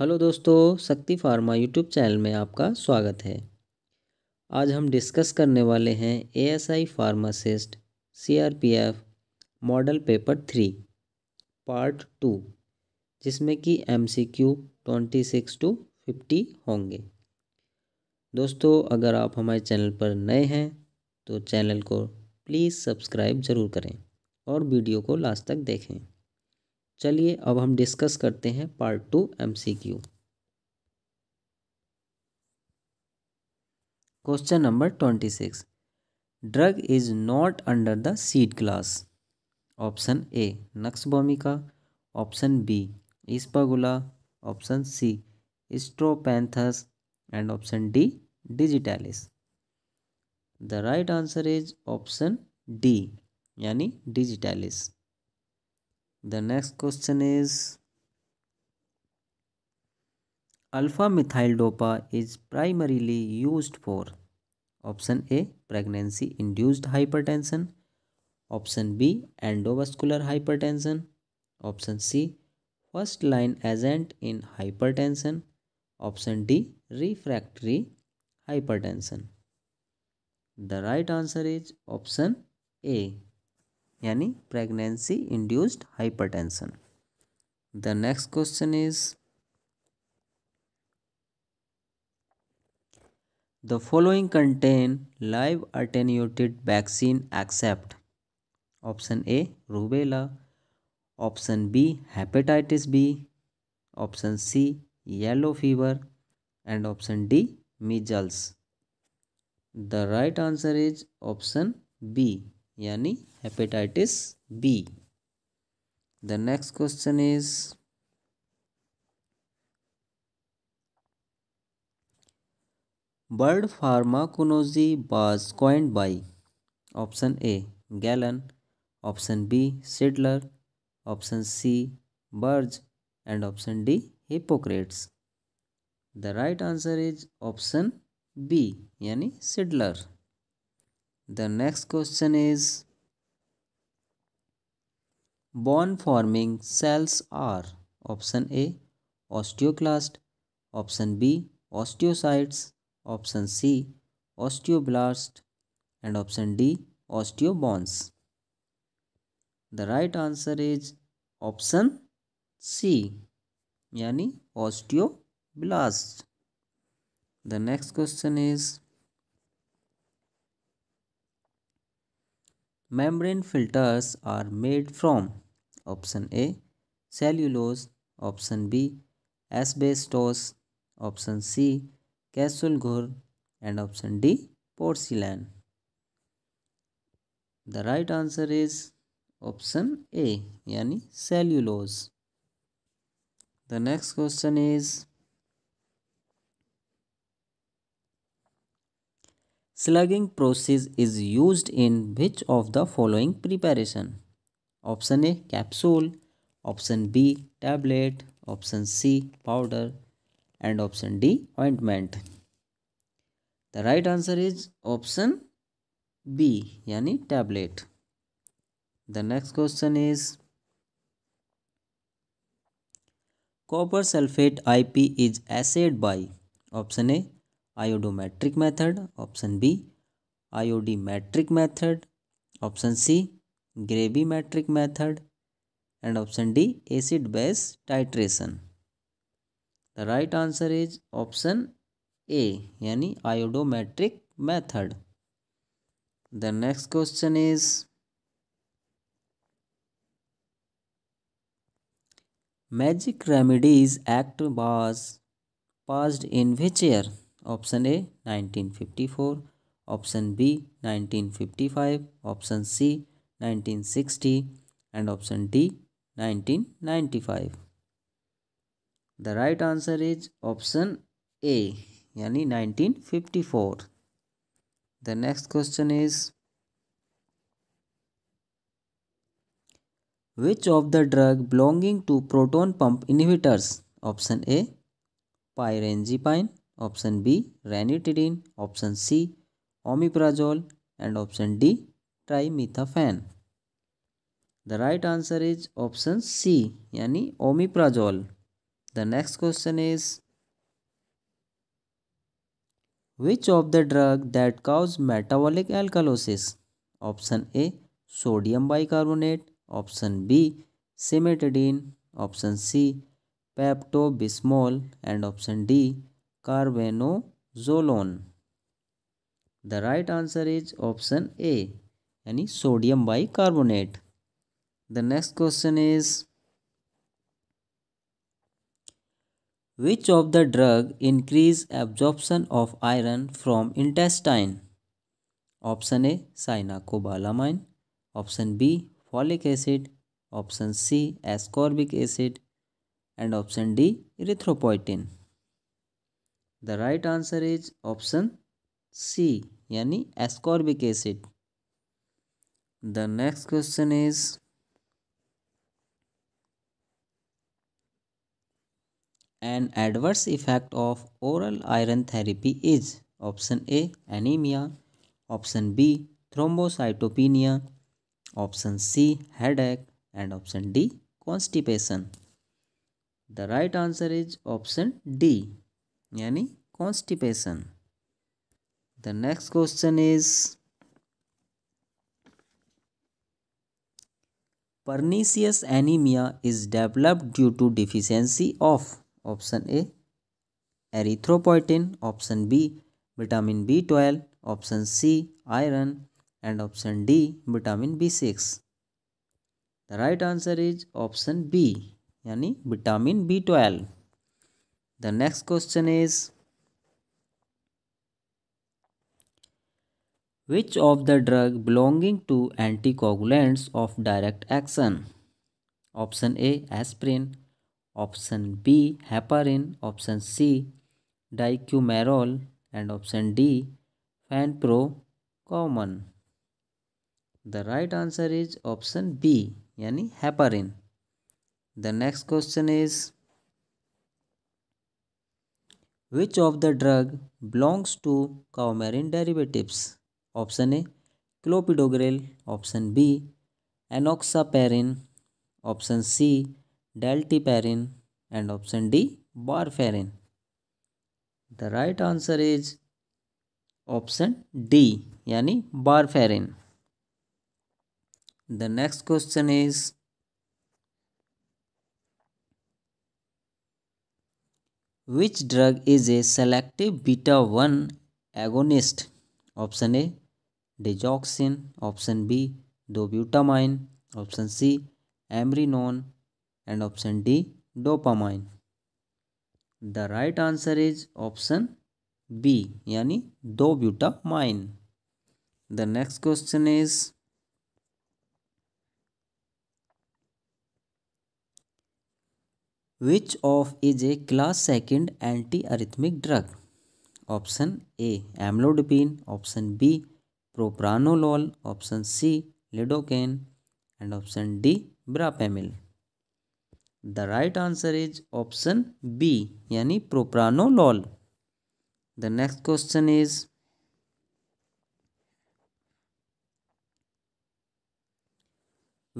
Hello दोस्तों शक्ति pharma YouTube channel में आपका स्वागत है आज हम डिस्कस करने वाले हैं ASI pharmacist CRPF model paper three part two जिसमें कि MCQ twenty six to fifty होंगे दोस्तों अगर आप हमारे चैनल पर नए हैं तो चैनल को प्लीज़ सब्सक्राइब ज़रूर करें और वीडियो को लास्ट तक देखें चलिए अब हम डिस्कस करते हैं part two MCQ question number twenty six drug is not under the seed class option A nux vomica option B ispaghula option C strophanthus and option D digitalis the right answer is option D यानी digitalis The next question is alpha methyl dopa is primarily used for option A pregnancy induced hypertension option B endovascular hypertension option C first line agent in hypertension option D refractory hypertension the right answer is option A यानी pregnancy induced hypertension the next question is the following contain live attenuated vaccine except option A rubella option B hepatitis B option C yellow fever and option D measles the right answer is option B यानी hepatitis B the next question is word pharmacognosy was coined by option A Galen option B Seydler option C Berg and option D Hippocrates the right answer is option B यानी Seydler the next question is Bone forming cells are option a osteoclast option b osteocytes option c osteoblast and option d osteobones the right answer is option c यानी osteoblast the next question is membrane filters are made from option A cellulose option B asbestos option C casulgur and option D porcelain the right answer is option A yani cellulose the next question is Slugging process is used in which of the following preparation? Option A capsule, option B tablet, option C powder and option D ointment. The right answer is option B yani tablet. The next question is copper sulfate IP is assayed by option A iodometric method option B iodimetric method option C gravimetric method and option D acid base titration the right answer is option A यानी iodometric method the next question is magic remedies act was passed in which year option A 1954 option B 1955 option C 1960 and option D 1995 the right answer is option A yani 1954 the next question is Which of the drug belonging to proton pump inhibitors? Option A. Pyrenzepine. Option B ranitidine option C omeprazole and option D trimethaphan the right answer is option C यानी omeprazole the next question is which of the drug that causes metabolic alkalosis option A sodium bicarbonate option B cimetidine option C pepto bismol and option D carbenoxolone the right answer is option A यानी sodium bicarbonate the next question is which of the drug increase absorption of iron from intestine option A cyanocobalamin option B folic acid option C ascorbic acid and option D erythropoietin The right answer is option C यानी ascorbic acid. The next question is an adverse effect of oral iron therapy is option A anemia, option B thrombocytopenia, option C headache and option D constipation. The right answer is option D यानी constipation the next question is pernicious anaemia is developed due to deficiency of option A erythropoietin option B vitamin B twelve option C iron and option D vitamin B six the right answer is option B यानी vitamin B twelve The next question is Which of the drug belonging to anticoagulants of direct action? Option A aspirin, option B heparin, option C dicumarol and option D fanprocommon. The right answer is option B, yani heparin. The next question is which of the drug belongs to coumarin derivatives? Option A. Clopidogrel. Option B. Enoxaparin. Option C. Daltiparin. And option D. Warfarin. The right answer is option D. Yani barfarin The next question is which drug is a selective beta one agonist option A digoxin option B dobutamine option C amrinone and option D dopamine the right answer is option B यानी dobutamine the next question is which of is a class second antiarrhythmic drug option A amlodipine option B propranolol option C lidocaine and option D verapamil the right answer is option B यानी propranolol the next question is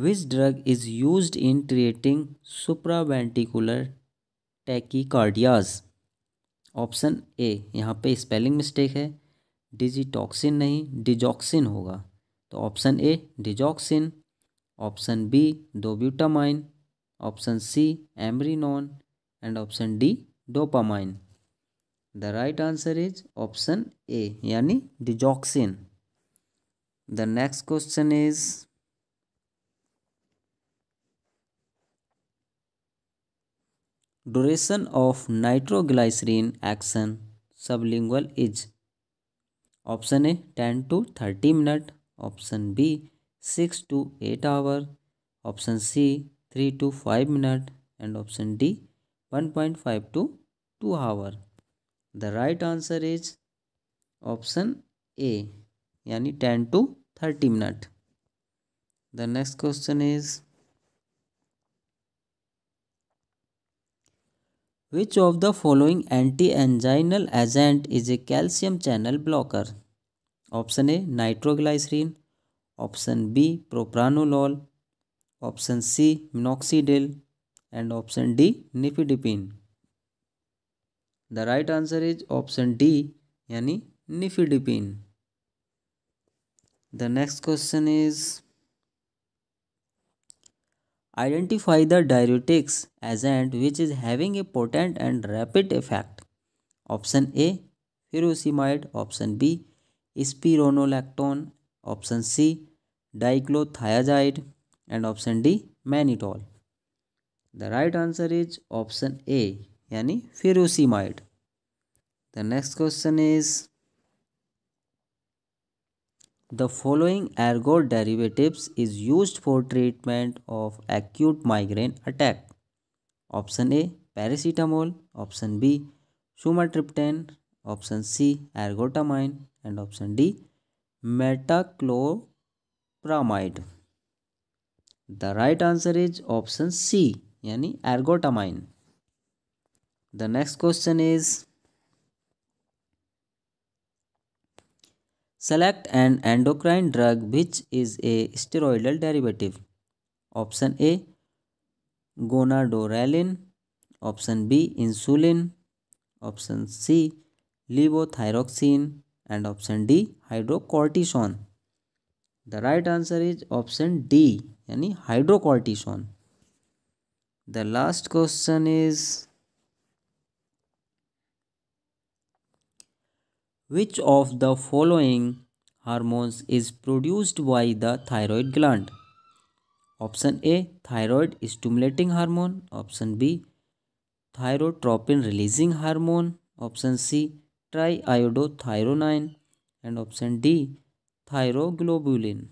drug is use in treating supraventricular tachycardias option A यहाँ पे spelling mistake है digitoxin नहीं digoxin होगा तो option A digoxin option B dobutamine option C amrinone and option D dopamine the right answer is option A यानी digoxin the next question is duration of nitroglycerin action sublingual is option a 10 to 30 minute option b 6 to 8 hour option c 3 to 5 minute and option d 1.5 to 2 hour the right answer is option a यानी 10 to 30 minute the next question is Which of the following anti-anginal agent is a calcium channel blocker? Option A nitroglycerin, option B propranolol, option C minoxidil and option D nifedipine. The right answer is option D यानी nifedipine The next question is. Identify the diuretics agent which is having a potent and rapid effect. Option A furosemide, option B spironolactone, option C diclothiazide and option D mannitol. The right answer is option A, yani furosemide. The next question is the following ergot derivatives is used for treatment of acute migraine attack. Option A paracetamol, option B sumatriptan, option C ergotamine and option D metaclopramide. The right answer is option C, yani ergotamine. The next question is Select an endocrine drug which is a steroidal derivative. Option A Gonadorelin. Option B Insulin. Option C Levothyroxine. And option D Hydrocortisone. The right answer is option D, yani hydrocortisone. The last question is Which of the following hormones is produced by the thyroid gland? Option A thyroid stimulating hormone, option B thyrotropin releasing hormone, option C triiodothyronine and option D thyroglobulin.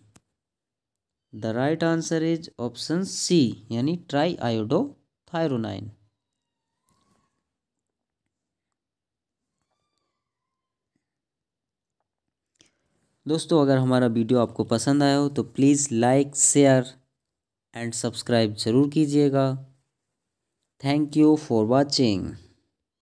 The right answer is option C यानी Triiodothyronine. दोस्तों अगर हमारा video आपको पसंद आया हो तो please like share and subscribe ज़रूर कीजिएगा थैंक यू फॉर वॉचिंग